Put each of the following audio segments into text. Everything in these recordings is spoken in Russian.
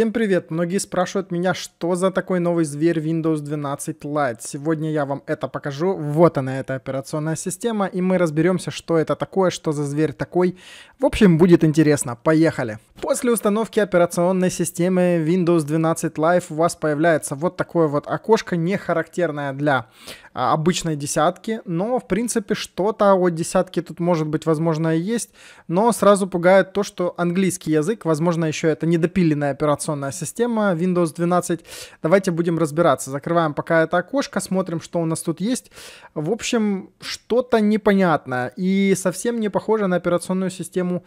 Всем привет! Многие спрашивают меня, что за такой новый зверь Windows 12 Lite. Сегодня я вам это покажу. Вот она, эта операционная система, и мы разберемся, что это такое, что за зверь такой. В общем, будет интересно. Поехали! После установки операционной системы Windows 12 Live у вас появляется вот такое вот окошко, не характерное для а, обычной десятки, но, в принципе, что-то от десятки тут, может быть, возможно, и есть, но сразу пугает то, что английский язык, возможно, еще это недопиленная операционная система Windows 12. Давайте будем разбираться. Закрываем пока это окошко, смотрим, что у нас тут есть. В общем, что-то непонятное и совсем не похоже на операционную систему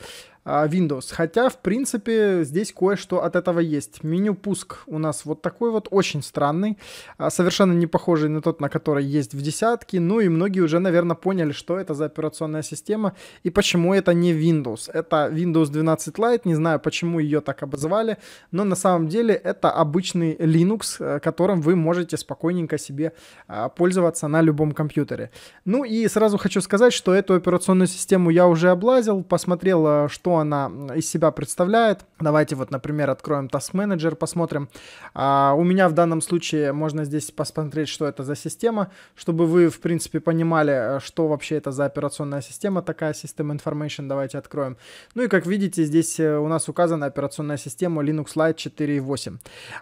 а, Windows. Хотя, в принципе, здесь кое-что от этого есть. Меню пуск у нас вот такой вот, очень странный, а, совершенно не похожий на тот, на который есть в десятке. Ну и многие уже, наверное, поняли, что это за операционная система и почему это не Windows. Это Windows 12 Lite, не знаю, почему ее так обозвали, но на самом деле это обычный Linux, э, которым вы можете спокойненько себе а, пользоваться на любом компьютере. Ну и сразу хочу сказать, что эту операционную систему я уже облазил, посмотрел, что она из себя представляет. Давайте вот, например, откроем Task Manager, посмотрим. А, у меня в данном случае можно здесь посмотреть, что это за система, чтобы вы, в принципе, понимали, э, что вообще это за операционная система такая, System Information. Давайте откроем. Ну и, как видите, здесь э, у нас указана операционная система Linux Lite 4.8.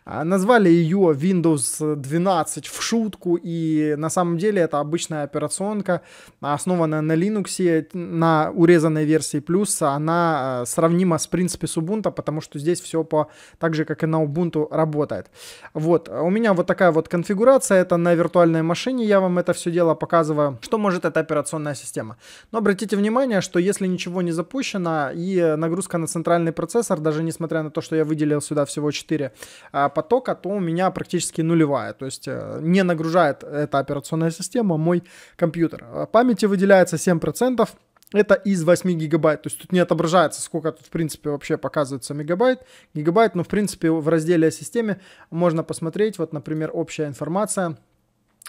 А, назвали ее Windows 12 в шутку, и на самом деле это обычная операционка, основанная на Linux, на урезанной версии плюс, она она сравнима с, принципе, с Ubuntu, потому что здесь все по так же, как и на Ubuntu работает. Вот, а у меня вот такая вот конфигурация, это на виртуальной машине, я вам это все дело показываю. Что может эта операционная система? Но обратите внимание, что если ничего не запущено и нагрузка на центральный процессор, даже несмотря на то, что я выделил сюда всего 4 а, потока, то у меня практически нулевая, то есть э, не нагружает эта операционная система мой компьютер. Памяти выделяется 7%, это из 8 гигабайт, то есть тут не отображается, сколько тут, в принципе, вообще показывается мегабайт, гигабайт, но, в принципе, в разделе о системе можно посмотреть, вот, например, общая информация,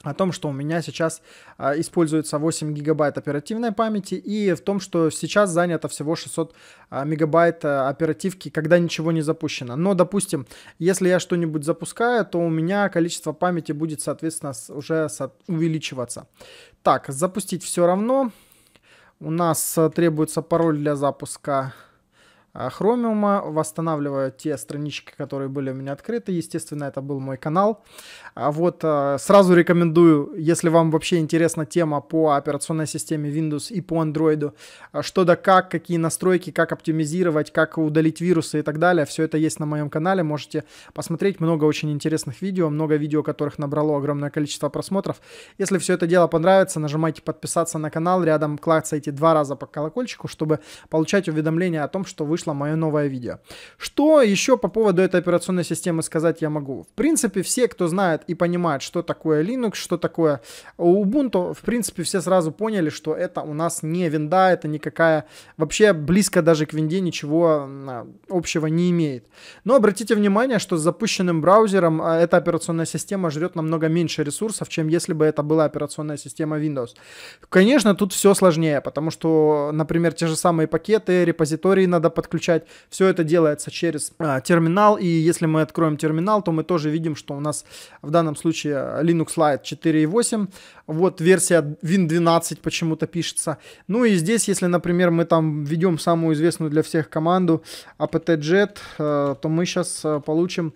о том, что у меня сейчас а, используется 8 гигабайт оперативной памяти и в том, что сейчас занято всего 600 а, мегабайт а, оперативки, когда ничего не запущено. Но, допустим, если я что-нибудь запускаю, то у меня количество памяти будет, соответственно, уже увеличиваться. Так, запустить все равно. У нас э, требуется пароль для запуска Chromium, а восстанавливаю те странички, которые были у меня открыты. Естественно, это был мой канал. А вот э, сразу рекомендую, если вам вообще интересна тема по операционной системе Windows и по Android, а что да как, какие настройки, как оптимизировать, как удалить вирусы и так далее, все это есть на моем канале, можете посмотреть много очень интересных видео, много видео, которых набрало огромное количество просмотров. Если все это дело понравится, нажимайте подписаться на канал, рядом клацайте два раза по колокольчику, чтобы получать уведомления о том, что вы вышло мое новое видео. Что еще по поводу этой операционной системы сказать я могу? В принципе, все, кто знает и понимает, что такое Linux, что такое Ubuntu, в принципе, все сразу поняли, что это у нас не винда, это никакая, вообще близко даже к винде ничего а, общего не имеет. Но обратите внимание, что с запущенным браузером а, эта операционная система жрет намного меньше ресурсов, чем если бы это была операционная система Windows. Конечно, тут все сложнее, потому что, например, те же самые пакеты, репозитории надо подключать, подключать. Все это делается через а, терминал, и если мы откроем терминал, то мы тоже видим, что у нас в данном случае Linux Lite 4.8, вот версия Win 12 почему-то пишется. Ну и здесь, если, например, мы там ведем самую известную для всех команду apt-get, а э, то мы сейчас э, получим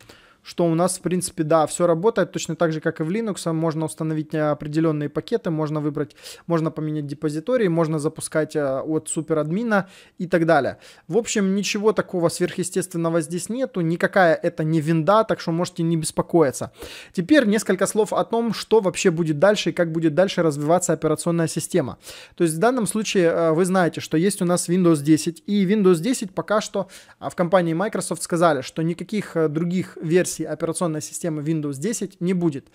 что у нас, в принципе, да, все работает точно так же, как и в Linux. Можно установить э, определенные пакеты, можно выбрать, можно поменять депозитории, можно запускать э, от суперадмина и так далее. В общем, ничего такого сверхъестественного здесь нету, никакая это не винда, так что можете не беспокоиться. Теперь несколько слов о том, что вообще будет дальше и как будет дальше развиваться операционная система. То есть в данном случае э, вы знаете, что есть у нас Windows 10, и Windows 10 пока что а, в компании Microsoft сказали, что никаких других версий операционная система Windows 10 не будет.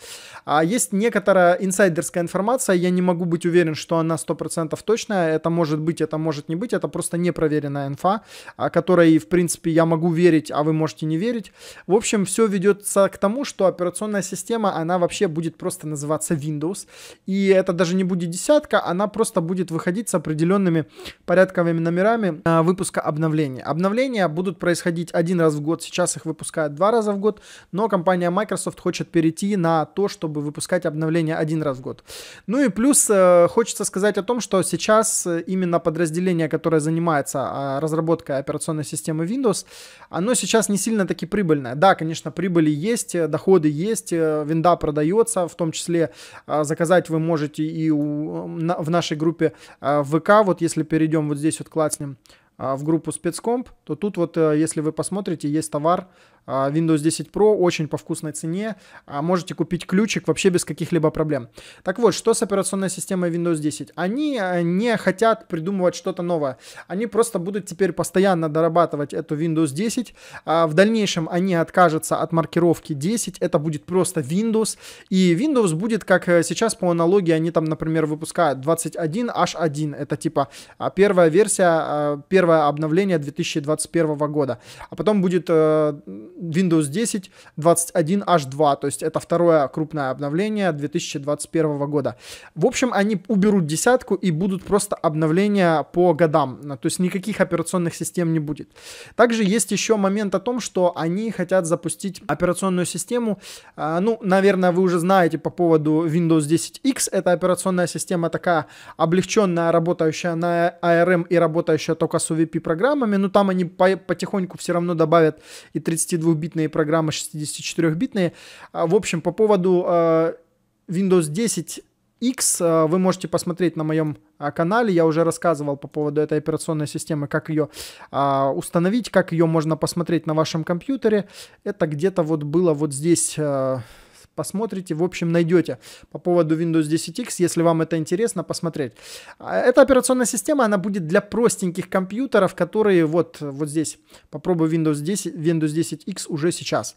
А есть некоторая инсайдерская информация, я не могу быть уверен, что она 100% точная, это может быть, это может не быть, это просто непроверенная инфа, которой, в принципе, я могу верить, а вы можете не верить. В общем, все ведется к тому, что операционная система, она вообще будет просто называться Windows, и это даже не будет десятка, она просто будет выходить с определенными порядковыми номерами выпуска обновлений. Обновления будут происходить один раз в год, сейчас их выпускают два раза в год, но компания Microsoft хочет перейти на то, чтобы выпускать обновления один раз в год. Ну и плюс э, хочется сказать о том, что сейчас э, именно подразделение, которое занимается а, разработкой операционной системы Windows, оно сейчас не сильно таки прибыльное. Да, конечно, прибыли есть, э, доходы есть, э, винда продается, в том числе э, заказать вы можете и у, на, в нашей группе э, ВК, вот если перейдем вот здесь вот клацнем, в группу спецкомп, то тут вот, если вы посмотрите, есть товар а, Windows 10 Pro очень по вкусной цене. А, можете купить ключик вообще без каких-либо проблем. Так вот, что с операционной системой Windows 10? Они э, не хотят придумывать что-то новое. Они просто будут теперь постоянно дорабатывать эту Windows 10. А, в дальнейшем они откажутся от маркировки 10. Это будет просто Windows. И Windows будет, как э, сейчас по аналогии, они там, например, выпускают 21H1. Это типа первая версия, первое обновление 2021 года. А потом будет э, Windows 10 21H2, то есть это второе крупное обновление 2021 года. В общем, они уберут десятку и будут просто обновления по годам, то есть никаких операционных систем не будет. Также есть еще момент о том, что они хотят запустить операционную систему, а, ну, наверное, вы уже знаете по поводу Windows 10X, это операционная система такая облегченная, работающая на ARM а и работающая только с UVP программами, но там они потихоньку все равно добавят и 32 32-битные программы, 64-битные. А, в общем, по поводу а, Windows 10 X а, вы можете посмотреть на моем канале. Я уже рассказывал по поводу этой операционной системы, как ее установить, как ее можно посмотреть на вашем компьютере. Это где-то вот было вот здесь посмотрите, в общем, найдете по поводу Windows 10 X, если вам это интересно посмотреть. А, эта операционная система, она будет для простеньких компьютеров, которые вот, вот здесь, попробую Windows 10, Windows 10 X уже сейчас.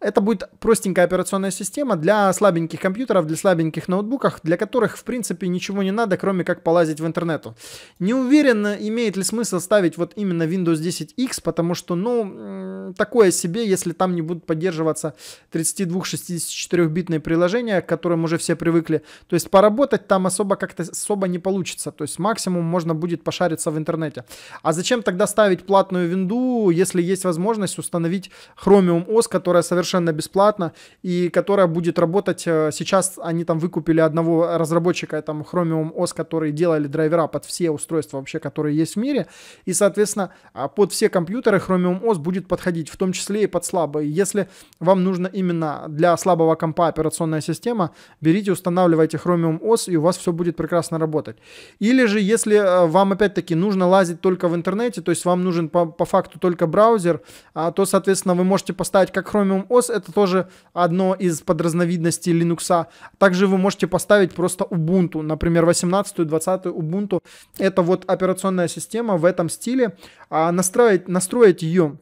Это будет простенькая операционная система для слабеньких компьютеров, для слабеньких ноутбуков, для которых, в принципе, ничего не надо, кроме как полазить в интернету. Не уверен, имеет ли смысл ставить вот именно Windows 10X, потому что, ну, такое себе, если там не будут поддерживаться 32-64-битные приложения, к которым уже все привыкли. То есть поработать там особо как-то особо не получится. То есть максимум можно будет пошариться в интернете. А зачем тогда ставить платную винду, если есть возможность установить Chromium OS, которая совершенно совершенно бесплатно, и которая будет работать, э, сейчас они там выкупили одного разработчика, там Chromium OS, который делали драйвера под все устройства вообще, которые есть в мире, и, соответственно, а, под все компьютеры Chromium OS будет подходить, в том числе и под слабые. Если вам нужно именно для слабого компа операционная система, берите, устанавливайте Chromium OS, и у вас все будет прекрасно работать. Или же, если э, вам опять-таки нужно лазить только в интернете, то есть вам нужен по, по факту только браузер, а, то, соответственно, вы можете поставить как Chromium OS, macOS это тоже одно из подразновидностей Linux. Также вы можете поставить просто Ubuntu, например, 18 20 Ubuntu. Это вот операционная система в этом стиле. А настроить, настроить ее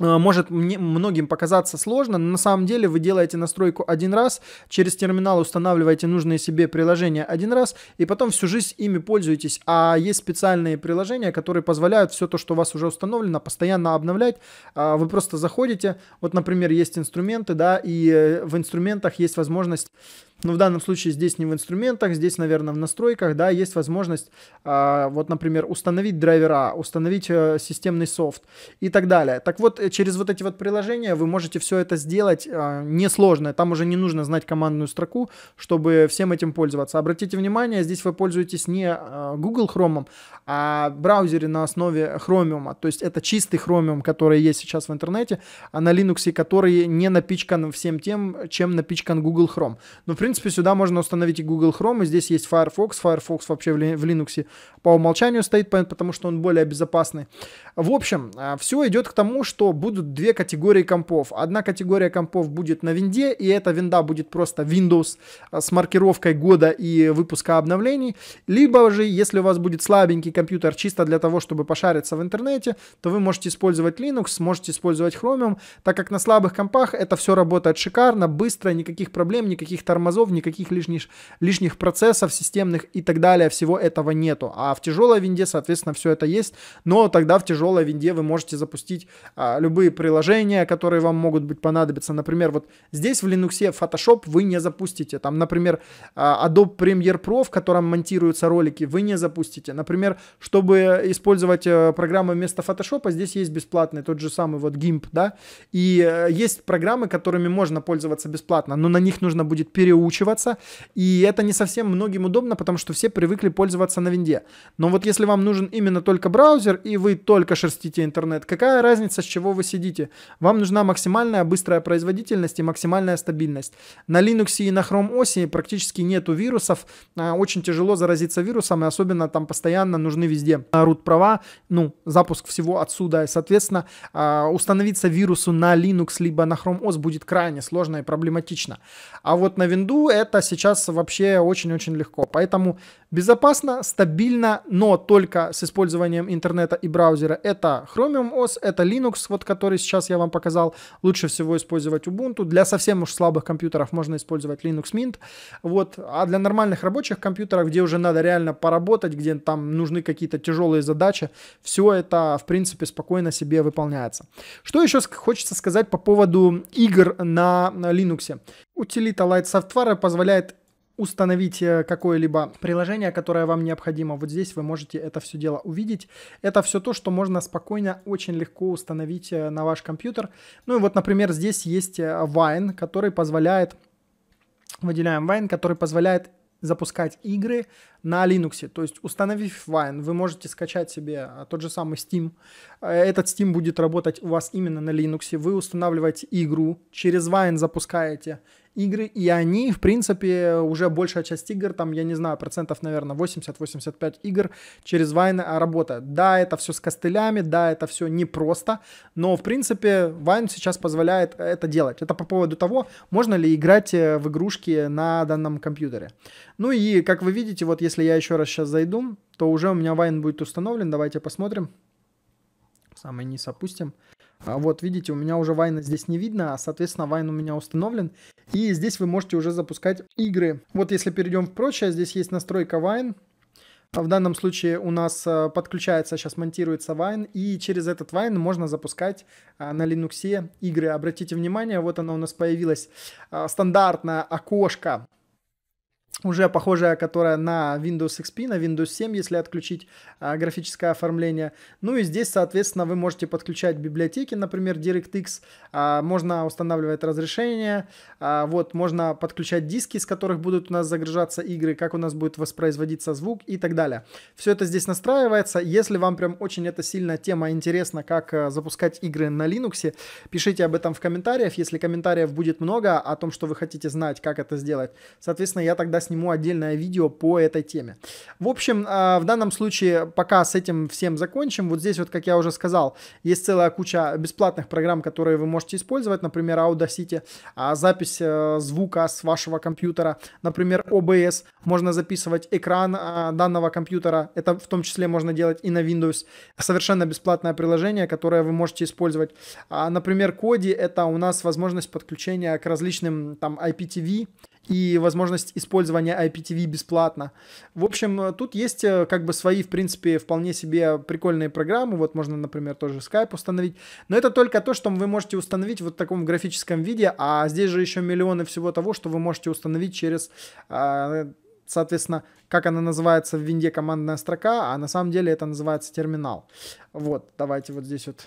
Э, может многим показаться сложно, но на самом деле вы делаете настройку один раз, через терминал устанавливаете нужные себе приложения один раз, и потом всю жизнь ими пользуетесь. А есть специальные приложения, которые позволяют все то, что у вас уже установлено, постоянно обновлять. А вы просто заходите, вот, например, есть инструменты, да, и э, в инструментах есть возможность но ну, в данном случае здесь не в инструментах, здесь, наверное, в настройках, да, есть возможность, э, вот, например, установить драйвера, установить э, системный софт и так далее. Так вот, э, через вот эти вот приложения вы можете все это сделать э, несложно, там уже не нужно знать командную строку, чтобы всем этим пользоваться. Обратите внимание, здесь вы пользуетесь не э, Google Chrome, а браузере на основе Chromium, то есть это чистый Chromium, который есть сейчас в интернете, а на Linux, который не напичкан всем тем, чем напичкан Google Chrome. Но, в принципе, принципе, сюда можно установить и Google Chrome, и здесь есть Firefox. Firefox вообще в, в Linux по умолчанию стоит, потому что он более безопасный. В общем, а, все идет к тому, что будут две категории компов. Одна категория компов будет на винде, и эта винда будет просто Windows а, с маркировкой года и выпуска обновлений. Либо же, если у вас будет слабенький компьютер чисто для того, чтобы пошариться в интернете, то вы можете использовать Linux, можете использовать Chromium, так как на слабых компах это все работает шикарно, быстро, никаких проблем, никаких тормозов, низов, никаких лишних, лишних процессов системных и так далее, всего этого нету. А в тяжелой винде, соответственно, все это есть, но тогда в тяжелой винде вы можете запустить а, любые приложения, которые вам могут быть понадобиться. Например, вот здесь в Linux Photoshop вы не запустите. Там, например, а, Adobe Premiere Pro, в котором монтируются ролики, вы не запустите. Например, чтобы использовать э, программы вместо Photoshop, здесь есть бесплатный тот же самый вот GIMP, да, и э, есть программы, которыми можно пользоваться бесплатно, но на них нужно будет переучиться доучиваться. И это не совсем многим удобно, потому что все привыкли пользоваться на винде. Но вот если вам нужен именно только браузер, и вы только шерстите интернет, какая разница, с чего вы сидите? Вам нужна максимальная быстрая производительность и максимальная стабильность. На Linux и на Chrome OS практически нету вирусов. А, очень тяжело заразиться вирусом, и особенно там постоянно нужны везде root права, ну, запуск всего отсюда. И, соответственно, а, установиться вирусу на Linux либо на Chrome OS будет крайне сложно и проблематично. А вот на винду это сейчас вообще очень-очень легко. Поэтому безопасно, стабильно, но только с использованием интернета и браузера. Это Chromium OS, это Linux, вот который сейчас я вам показал. Лучше всего использовать Ubuntu. Для совсем уж слабых компьютеров можно использовать Linux Mint. Вот. А для нормальных рабочих компьютеров, где уже надо реально поработать, где там нужны какие-то тяжелые задачи, все это, в принципе, спокойно себе выполняется. Что еще хочется сказать по поводу игр на Linux? Утилита Light Software позволяет установить э, какое-либо приложение, которое вам необходимо. Вот здесь вы можете это все дело увидеть. Это все то, что можно спокойно, очень легко установить э, на ваш компьютер. Ну и вот, например, здесь есть Wine, э, который позволяет, выделяем Wine, который позволяет запускать игры на Linux. То есть, установив Wine, вы можете скачать себе тот же самый Steam. Этот Steam будет работать у вас именно на Linux. Вы устанавливаете игру, через Wine запускаете игры, и они, в принципе, уже большая часть игр, там, я не знаю, процентов, наверное, 80-85 игр через Вайн работает. Да, это все с костылями, да, это все непросто, но, в принципе, Вайн сейчас позволяет это делать. Это по поводу того, можно ли играть э, в игрушки на данном компьютере. Ну и, как вы видите, вот если я еще раз сейчас зайду, то уже у меня Вайн будет установлен, давайте посмотрим. Самый низ опустим. А Вот, видите, у меня уже Вайна здесь не видно, а, соответственно, Вайн у меня установлен. И здесь вы можете уже запускать игры. Вот если перейдем в прочее, здесь есть настройка Вайн. А в данном случае у нас а, подключается, сейчас монтируется Вайн, и через этот Вайн можно запускать а, на Linux игры. Обратите внимание, вот она у нас появилась, стандартное окошко уже похожая, которая на Windows XP, на Windows 7, если отключить а, графическое оформление. Ну и здесь, соответственно, вы можете подключать библиотеки, например, DirectX, а, можно устанавливать разрешение, а, вот, можно подключать диски, из которых будут у нас загружаться игры, как у нас будет воспроизводиться звук и так далее. Все это здесь настраивается. Если вам прям очень эта сильная тема интересна, как а, запускать игры на Linux, пишите об этом в комментариях. Если комментариев будет много о том, что вы хотите знать, как это сделать, соответственно, я тогда с сниму отдельное видео по этой теме. В общем, а, в данном случае пока с этим всем закончим. Вот здесь вот, как я уже сказал, есть целая куча бесплатных программ, которые вы можете использовать, например, Audacity, а, запись э, звука с вашего компьютера, например, OBS, можно записывать экран а, данного компьютера, это в том числе можно делать и на Windows, совершенно бесплатное приложение, которое вы можете использовать. Например, Kodi это у нас возможность подключения к различным там IPTV, и возможность использования IPTV бесплатно. В общем, э, тут есть э, как бы свои, в принципе, вполне себе прикольные программы. Вот можно, например, тоже Skype установить. Но это только то, что вы можете установить вот в таком графическом виде, а здесь же еще миллионы всего того, что вы можете установить через а, соответственно, как она называется в винде командная строка, а на самом деле это называется терминал. Вот, давайте вот здесь вот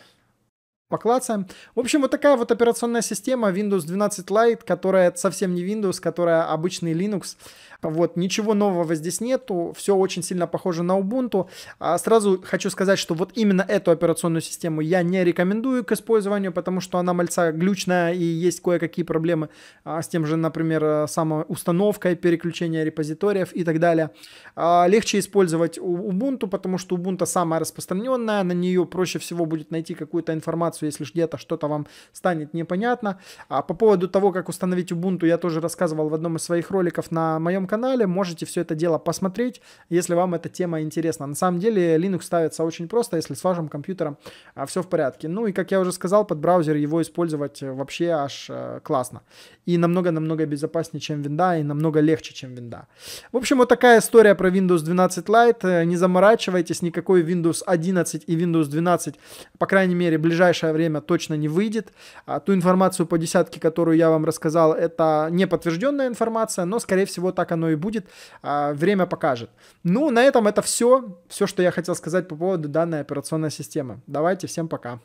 поклацаем. В общем, вот такая вот операционная система Windows 12 Lite, которая совсем не Windows, которая обычный Linux. Вот, ничего нового здесь нету, все очень сильно похоже на Ubuntu. А сразу хочу сказать, что вот именно эту операционную систему я не рекомендую к использованию, потому что она мальца глючная и есть кое-какие проблемы а, с тем же, например, э, самоустановкой, переключение репозиториев и так далее. А, легче использовать Ubuntu, потому что Ubuntu самая распространенная, на нее проще всего будет найти какую-то информацию информацию, если где-то что-то вам станет непонятно. А по поводу того, как установить Ubuntu, я тоже рассказывал в одном из своих роликов на моем канале. Можете все это дело посмотреть, если вам эта тема интересна. На самом деле Linux ставится очень просто, если с вашим компьютером а, все в порядке. Ну и, как я уже сказал, под браузер его использовать э, вообще аж а, классно. И намного-намного безопаснее, чем винда, и намного легче, чем винда. В общем, вот такая история про Windows 12 Lite. Э, не заморачивайтесь, никакой Windows 11 и Windows 12, по крайней мере, ближайшее ближайшее время точно не выйдет. А ту информацию по десятке, которую я вам рассказал, это не подтвержденная информация, но, скорее всего, так оно и будет. А, время покажет. Ну, на этом это все. Все, что я хотел сказать по поводу данной операционной системы. Давайте, всем пока.